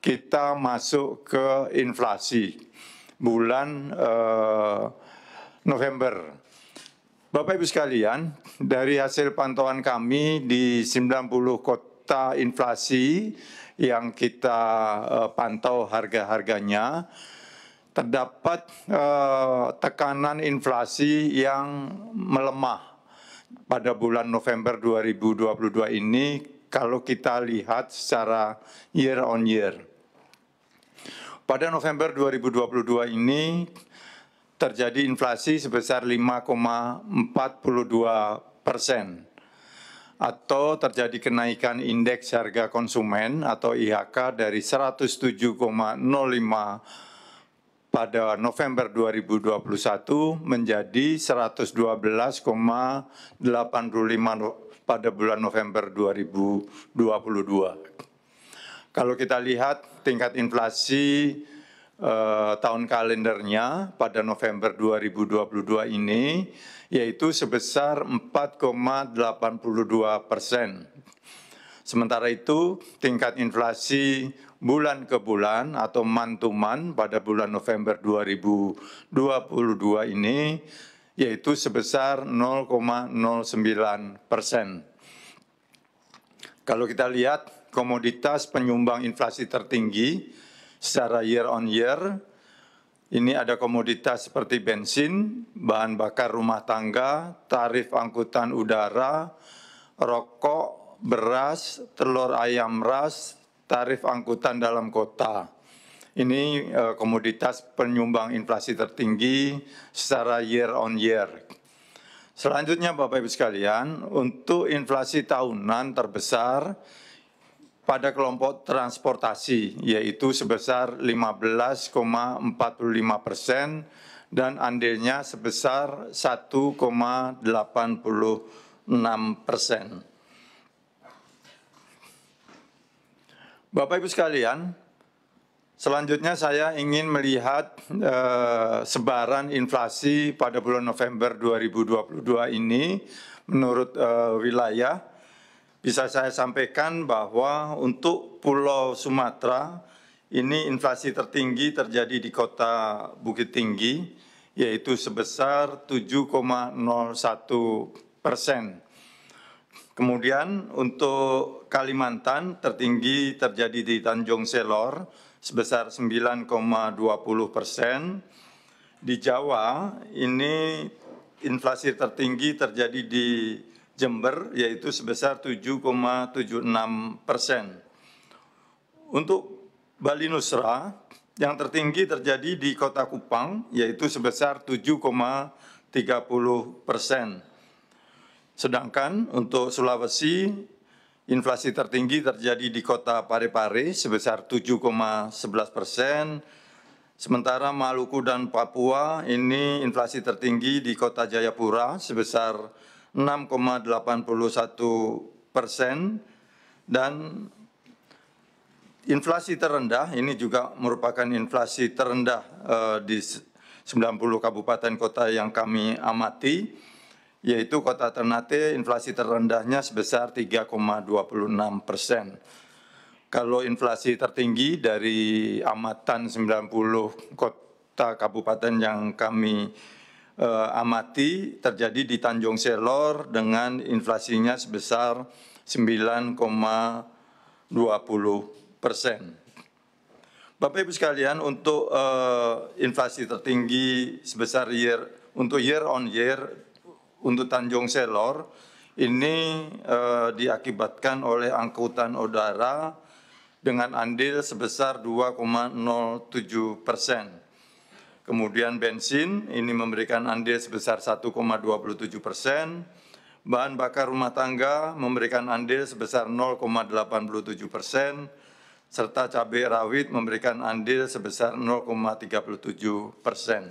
kita masuk ke inflasi bulan eh, November. Bapak Ibu sekalian, dari hasil pantauan kami di 90 kota inflasi yang kita eh, pantau harga-harganya, terdapat eh, tekanan inflasi yang melemah pada bulan November 2022 ini kalau kita lihat secara year on year pada November 2022 ini terjadi inflasi sebesar 5,42 persen atau terjadi kenaikan indeks harga konsumen atau IHK dari 107,05 pada November 2021 menjadi 112,85 pada bulan November 2022. Kalau kita lihat tingkat inflasi eh, tahun kalendernya pada November 2022 ini yaitu sebesar 4,82 persen. Sementara itu tingkat inflasi bulan ke bulan atau mantuman pada bulan November 2022 ini yaitu sebesar 0,09 persen. Kalau kita lihat komoditas penyumbang inflasi tertinggi secara year on year, ini ada komoditas seperti bensin, bahan bakar rumah tangga, tarif angkutan udara, rokok, beras, telur ayam ras, tarif angkutan dalam kota. Ini eh, komoditas penyumbang inflasi tertinggi secara year on year. Selanjutnya Bapak Ibu sekalian, untuk inflasi tahunan terbesar pada kelompok transportasi yaitu sebesar 15,45 persen dan andilnya sebesar 1,86 persen. Bapak Ibu sekalian, Selanjutnya saya ingin melihat eh, sebaran inflasi pada bulan November 2022 ini menurut eh, wilayah. Bisa saya sampaikan bahwa untuk Pulau Sumatera ini inflasi tertinggi terjadi di kota Bukit Tinggi yaitu sebesar 7,01 persen. Kemudian untuk Kalimantan tertinggi terjadi di Tanjung Selor sebesar 9,20 persen. Di Jawa ini inflasi tertinggi terjadi di Jember yaitu sebesar 7,76 persen. Untuk Bali Nusra yang tertinggi terjadi di Kota Kupang yaitu sebesar 7,30 persen. Sedangkan untuk Sulawesi Inflasi tertinggi terjadi di kota Parepare sebesar 7,11 persen, sementara Maluku dan Papua ini inflasi tertinggi di kota Jayapura sebesar 6,81 persen, dan inflasi terendah ini juga merupakan inflasi terendah eh, di 90 kabupaten kota yang kami amati yaitu kota Ternate inflasi terendahnya sebesar 3,26 persen. Kalau inflasi tertinggi dari amatan 90 kota kabupaten yang kami uh, amati terjadi di Tanjung Selor dengan inflasinya sebesar 9,20 persen. Bapak Ibu sekalian untuk uh, inflasi tertinggi sebesar year untuk year on year untuk Tanjung Selor ini eh, diakibatkan oleh angkutan udara dengan andil sebesar 2,07 persen. Kemudian bensin ini memberikan andil sebesar 1,27 persen. Bahan bakar rumah tangga memberikan andil sebesar 0,87 persen serta cabai rawit memberikan andil sebesar 0,37 persen.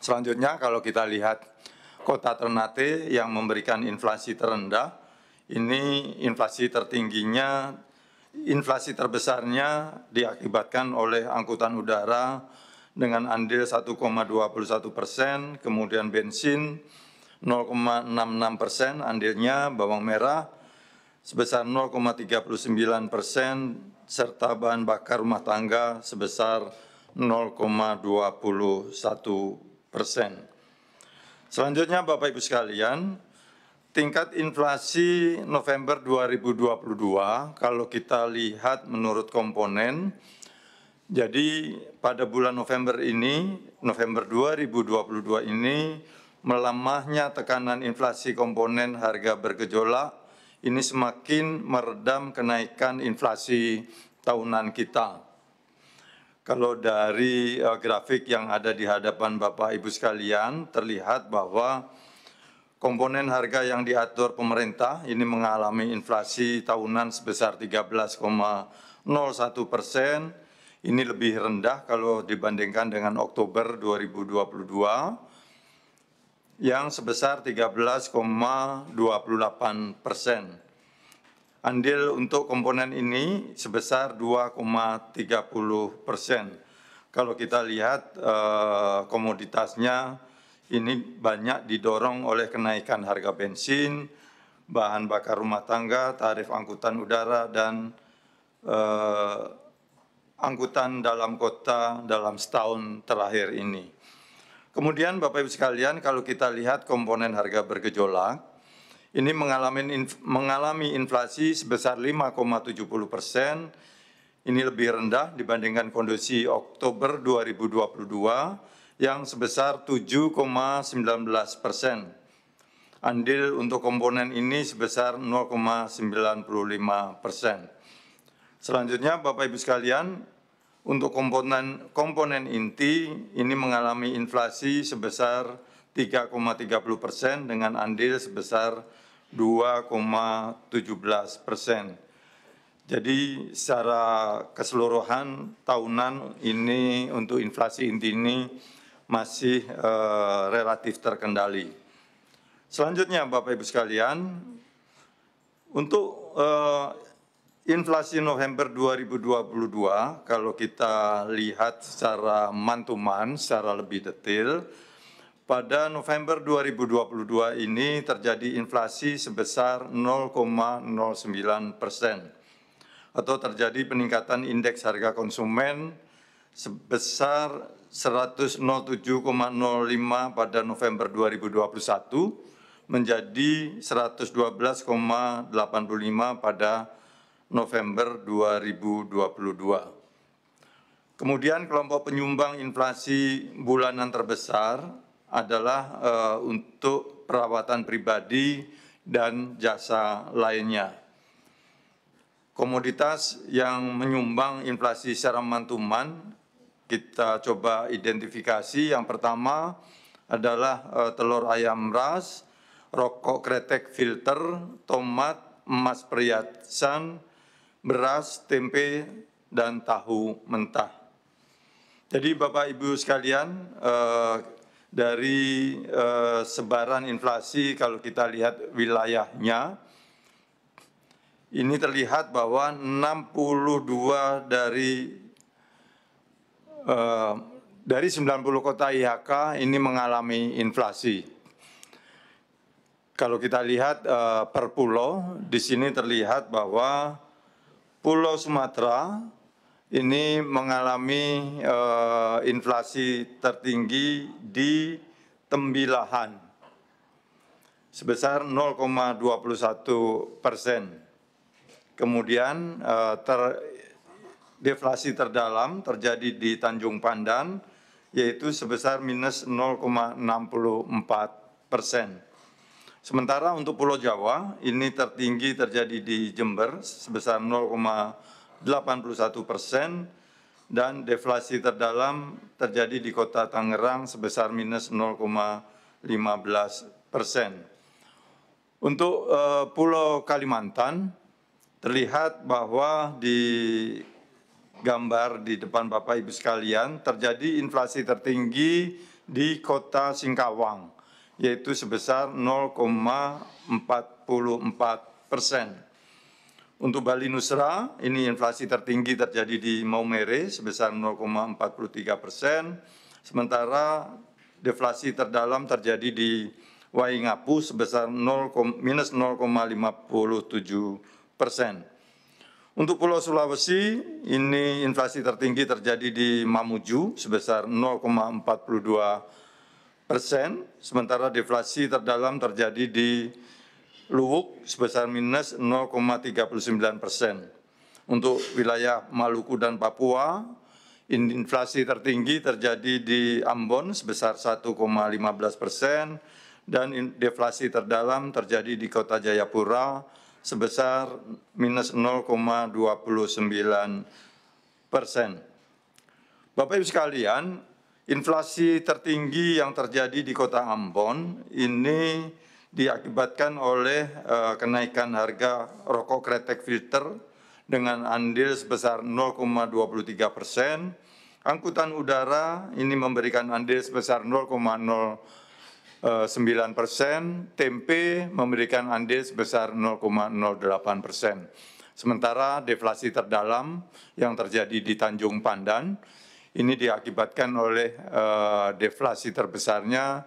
Selanjutnya kalau kita lihat Kota Ternate yang memberikan inflasi terendah, ini inflasi tertingginya, inflasi terbesarnya diakibatkan oleh angkutan udara dengan andil 1,21 persen, kemudian bensin 0,66 persen andilnya, bawang merah sebesar 0,39 persen, serta bahan bakar rumah tangga sebesar 0,21 persen. Selanjutnya Bapak Ibu sekalian, tingkat inflasi November 2022 kalau kita lihat menurut komponen jadi pada bulan November ini, November 2022 ini melemahnya tekanan inflasi komponen harga bergejolak ini semakin meredam kenaikan inflasi tahunan kita. Kalau dari uh, grafik yang ada di hadapan Bapak Ibu sekalian terlihat bahwa komponen harga yang diatur pemerintah ini mengalami inflasi tahunan sebesar 13,01 persen. Ini lebih rendah kalau dibandingkan dengan Oktober 2022 yang sebesar 13,28 persen. Andil untuk komponen ini sebesar 2,30 persen. Kalau kita lihat eh, komoditasnya ini banyak didorong oleh kenaikan harga bensin, bahan bakar rumah tangga, tarif angkutan udara, dan eh, angkutan dalam kota dalam setahun terakhir ini. Kemudian Bapak-Ibu sekalian kalau kita lihat komponen harga bergejolak, ini mengalami inf mengalami inflasi sebesar 5,70 persen. Ini lebih rendah dibandingkan kondisi Oktober 2022 yang sebesar 7,19 persen. Andil untuk komponen ini sebesar 0,95 persen. Selanjutnya, Bapak Ibu sekalian, untuk komponen, komponen inti ini mengalami inflasi sebesar 3,30 persen dengan andil sebesar 2,17 persen. Jadi secara keseluruhan tahunan ini untuk inflasi inti ini masih eh, relatif terkendali. Selanjutnya Bapak Ibu sekalian, untuk eh, Inflasi November 2022 kalau kita lihat secara mantuman secara lebih detail pada November 2022 ini terjadi inflasi sebesar 0,09 persen atau terjadi peningkatan indeks harga konsumen sebesar 107,05 pada November 2021 menjadi 112,85 pada November 2022. Kemudian kelompok penyumbang inflasi bulanan terbesar adalah uh, untuk perawatan pribadi dan jasa lainnya. Komoditas yang menyumbang inflasi secara mantuman kita coba identifikasi. Yang pertama adalah e, telur ayam ras, rokok kretek filter, tomat, emas perhiasan, beras, tempe, dan tahu mentah. Jadi Bapak Ibu sekalian, eh, dari eh, sebaran inflasi kalau kita lihat wilayahnya, ini terlihat bahwa 62 dari eh, dari 90 kota IHK ini mengalami inflasi. Kalau kita lihat eh, per pulau, di sini terlihat bahwa Pulau Sumatera ini mengalami uh, inflasi tertinggi di tembilahan sebesar 0,21 persen. Kemudian uh, ter, deflasi terdalam terjadi di Tanjung Pandan yaitu sebesar minus 0,64 persen. Sementara untuk Pulau Jawa, ini tertinggi terjadi di Jember sebesar 0,81 persen, dan deflasi terdalam terjadi di kota Tangerang sebesar minus 0,15 persen. Untuk uh, Pulau Kalimantan, terlihat bahwa di gambar di depan Bapak Ibu sekalian terjadi inflasi tertinggi di kota Singkawang yaitu sebesar 0,44 persen. Untuk Bali Nusra, ini inflasi tertinggi terjadi di Maumere sebesar 0,43 persen, sementara deflasi terdalam terjadi di Waingapu sebesar 0, minus 0,57 persen. Untuk Pulau Sulawesi, ini inflasi tertinggi terjadi di Mamuju sebesar 0,42 persen persen, sementara deflasi terdalam terjadi di Luwuk sebesar minus 0,39 persen. Untuk wilayah Maluku dan Papua, inflasi tertinggi terjadi di Ambon sebesar 1,15 persen, dan deflasi terdalam terjadi di Kota Jayapura sebesar minus 0,29 persen. Bapak-Ibu sekalian, Inflasi tertinggi yang terjadi di kota Ambon ini diakibatkan oleh uh, kenaikan harga rokok kretek filter dengan andil sebesar 0,23 persen. Angkutan udara ini memberikan andil sebesar 0,09 persen, tempe memberikan andil sebesar 0,08 persen. Sementara deflasi terdalam yang terjadi di Tanjung Pandan ini diakibatkan oleh uh, deflasi terbesarnya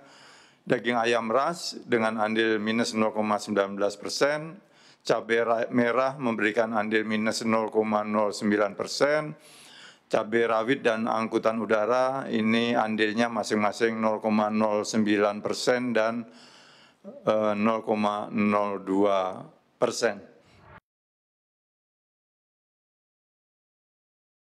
daging ayam ras dengan andil minus 0,19 persen, cabai merah memberikan andil minus 0,09 persen, cabai rawit dan angkutan udara ini andilnya masing-masing 0,09 persen dan uh, eh, 0,02 persen.